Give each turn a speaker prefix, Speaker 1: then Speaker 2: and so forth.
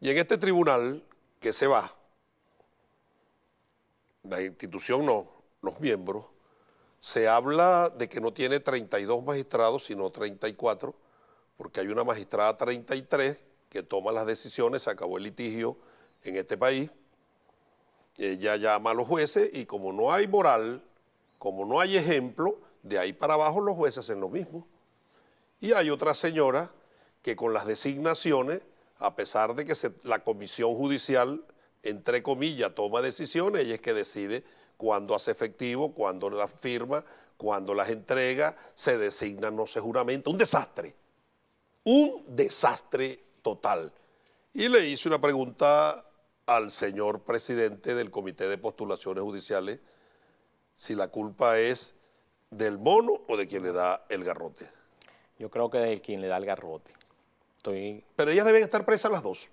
Speaker 1: Y en este tribunal que se va, la institución no, los miembros, se habla de que no tiene 32 magistrados, sino 34, porque hay una magistrada 33 que toma las decisiones, se acabó el litigio en este país, ella llama a los jueces y como no hay moral, como no hay ejemplo, de ahí para abajo los jueces hacen lo mismo. Y hay otra señora que con las designaciones a pesar de que la comisión judicial, entre comillas, toma decisiones, ella es que decide cuándo hace efectivo, cuándo las firma, cuándo las entrega, se designa, no se juramenta, un desastre, un desastre total. Y le hice una pregunta al señor presidente del Comité de Postulaciones Judiciales si la culpa es del mono o de quien le da el garrote. Yo creo que de quien le da el garrote. Pero ellas deben estar presas las dos.